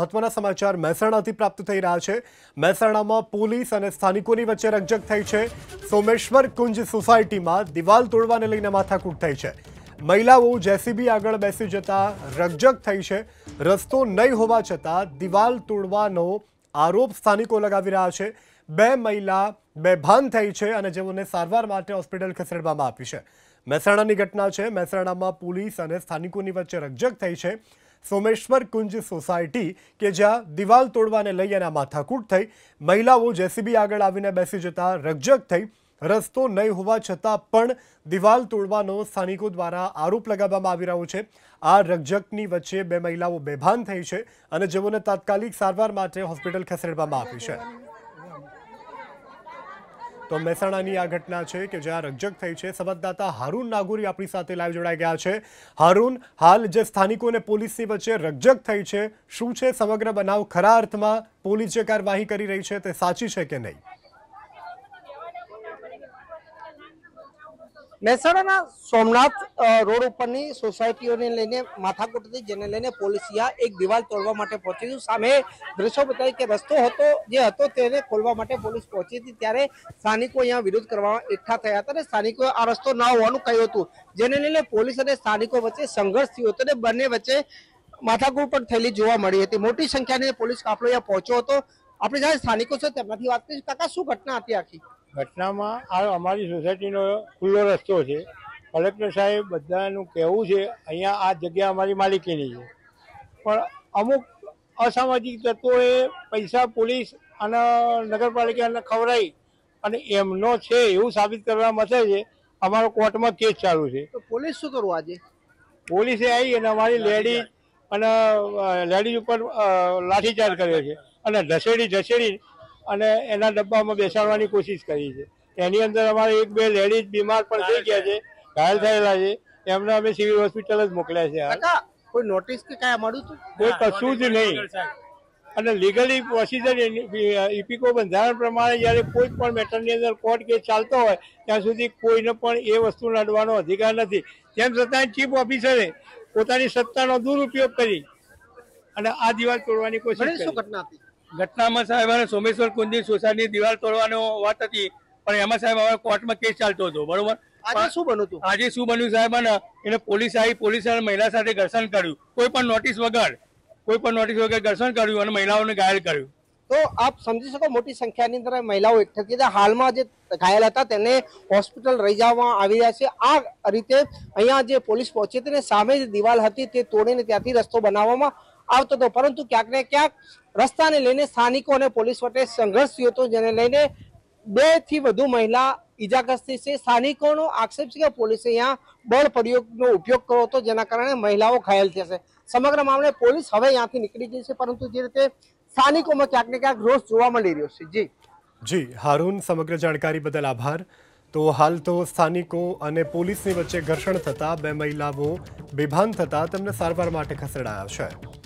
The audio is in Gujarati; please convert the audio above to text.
મહત્વના સમાચાર મહેસાણાથી પ્રાપ્ત થઈ રહ્યા છે મહેસાણામાં પોલીસ અને સ્થાનિકોની વચ્ચે રકજક થઈ છે સોમેશ્વર કુંજ સોસાયટીમાં દિવાલ તોડવાને લઈને માથાકૂટ થઈ છે મહિલાઓ જેસીબી આગળ બેસી જતા રકજક થઈ છે રસ્તો નહીં હોવા છતાં દિવાલ તોડવાનો આરોપ સ્થાનિકો લગાવી રહ્યા છે બે મહિલા બેભાન થઈ છે અને જેઓને સારવાર માટે હોસ્પિટલ ખસેડવામાં આવી છે મહેસાણાની ઘટના છે મહેસાણામાં પોલીસ અને સ્થાનિકોની વચ્ચે રકજક થઈ છે સોમેશ્વર કુંજ સોસાયટી કે જ્યાં દિવાલ તોડવાને લઈ એના માથાકૂટ થઈ મહિલાઓ જેસીબી આગળ આવીને બેસી જતા રકજક થઈ રસ્તો નહીં હોવા છતાં પણ દિવાલ તોડવાનો સ્થાનિકો દ્વારા આરોપ લગાવવામાં આવી રહ્યો છે આ રકજકની વચ્ચે બે મહિલાઓ બેભાન થઈ છે અને જેઓને તાત્કાલિક સારવાર માટે હોસ્પિટલ ખસેડવામાં આવી છે તો મહેસાણાની આ ઘટના છે કે જ્યાં રજક થઈ છે સંવાદદાતા હારૂન નાગોરી આપણી સાથે લાઈવ જોડાઈ ગયા છે હારૂન હાલ જે સ્થાનિકો અને પોલીસની વચ્ચે રજક થઈ છે શું છે સમગ્ર બનાવ ખરા અર્થમાં પોલીસ જે કાર્યવાહી કરી રહી છે તે સાચી છે કે નહીં મહેસાણાના સોમનાથ રોડ ઉપરની સોસાયટીઓને લઈને માથાકૂટ જેને લઈને પોલીસિયા એક દિવાલ તોડવા માટે પહોંચી હતી સામે દ્રશ્યો બતાવી કે રસ્તો હતો જે હતો તેને ખોલવા માટે પોલીસ પહોંચી હતી ત્યારે સ્થાનિકો અહીંયા વિરોધ કરવામાં એકઠા થયા હતા અને સ્થાનિકોએ આ રસ્તો ન હોવાનું કહ્યું હતું જેને લઈને પોલીસ અને સ્થાનિકો વચ્ચે સંઘર્ષ થયો હતો અને બંને વચ્ચે માથાકૂટ પણ થયેલી જોવા મળી હતી મોટી સંખ્યાની પોલીસ કાફલો અહીંયા પહોંચ્યો હતો આપણે જ્યારે સ્થાનિકો છે તેમાંથી વાત કરીશું કાકા શું ઘટના હતી આખી ઘટનામાં આ અમારી સોસાયટીનો ખુલ્લો રસ્તો છે કલેક્ટર સાહેબ બધાનું કહેવું છે અહીંયા આ જગ્યા અમારી માલિકીની છે પણ અમુક અસામાજિક તત્વોએ પૈસા પોલીસ અને નગરપાલિકાને ખવડાવી અને એમનો છે એવું સાબિત કરવા મથે છે અમારો કોર્ટમાં કેસ ચાલુ છે તો પોલીસ શું કરવું આજે પોલીસે આવી અને અમારી લેડી અને લેડીઝ ઉપર લાઠીચાર્જ કર્યો છે અને ઢસેડી ઢસેડી અને એના ડબ્બામાં બેસાડવાની કોશિશ કરી છે એની અંદર અમારે એક બે લેડીઝ બીમાર પણ થઈ ગયા છે ઘાયલ થયેલા છે એમને અમે સિવિલ હોસ્પિટલ જ મોકલ્યા છે કોઈ નોટિસ કે કાંઈ મળ્યું હતું કોઈ કશું જ નહીં અને લીગલી પ્રોસિજર ઇપીકો બંધારણ પ્રમાણે જ્યારે કોઈ પણ મેટરની અંદર કોર્ટ કેસ ચાલતો હોય ત્યાં સુધી કોઈને પણ એ વસ્તુ લડવાનો અધિકાર નથી તેમ છતાં ચીફ ઓફિસરે પોતાની સત્તાનો દુરુપયોગ કરી અને આ દિવાલ તોડવાની કોશિશ ઘટના હતી ઘટનામાં સાહેબ સોમેશ્વર કુંદી સોસાયટીની દિવાલ તોડવાનો વાત હતી પણ એમાં સાહેબ હવે કોર્ટમાં કેસ ચાલતો હતો બરોબર આજે શું બન્યું હતું આજે શું બન્યું સાહેબ એને પોલીસ આવી પોલીસ મહિલા સાથે ઘર્ષણ કર્યું કોઈ પણ નોટિસ વગર કોઈ પણ નોટિસ વગર ઘર્ષણ કર્યું અને મહિલાઓને ઘાયલ કર્યું તો આપ સમજી શકો મોટી સંખ્યાની અંદર મહિલાઓ એકઠી થઈ હાલમાં જે ઘાયલ હતા તેને હોસ્પિટલ રહી જવામાં આવી રહ્યા છે આ રીતે અહીંયા જે પોલીસ પહોંચી તેને સામે જે દિવાલ હતી તે તોડીને ત્યાંથી રસ્તો બનાવવામાં આવતો હતો પરંતુ ક્યાંક ને ક્યાંક રસ્તાને લઈને સ્થાનિકો અને પોલીસ વટે સંઘર્ષ થયો હતો જેને લઈને બે થી વધુ મહિલા ઇજાગ્રસ્ત થઈ છે સ્થાનિકોનો આક્ષેપ છે કે પોલીસે અહીંયા બળ પ્રયોગનો ઉપયોગ કર્યો હતો જેના કારણે મહિલાઓ ઘાયલ થઈ છે સમગ્ર મામલે પોલીસ હવે અહીંયાથી નીકળી ગઈ છે પરંતુ જે રીતે સ્થાનિકોમાં ક્યાંક ને ક્યાંક રોષ જોવા મળી રહ્યો છે જી જી હારૂન સમગ્ર જાણકારી બદલ આભાર તો હાલ તો સ્થાનિકો અને પોલીસની વચ્ચે ઘર્ષણ થતાં બે મહિલાઓ બેભાન થતાં તેમને સારવાર માટે ખસેડાયા છે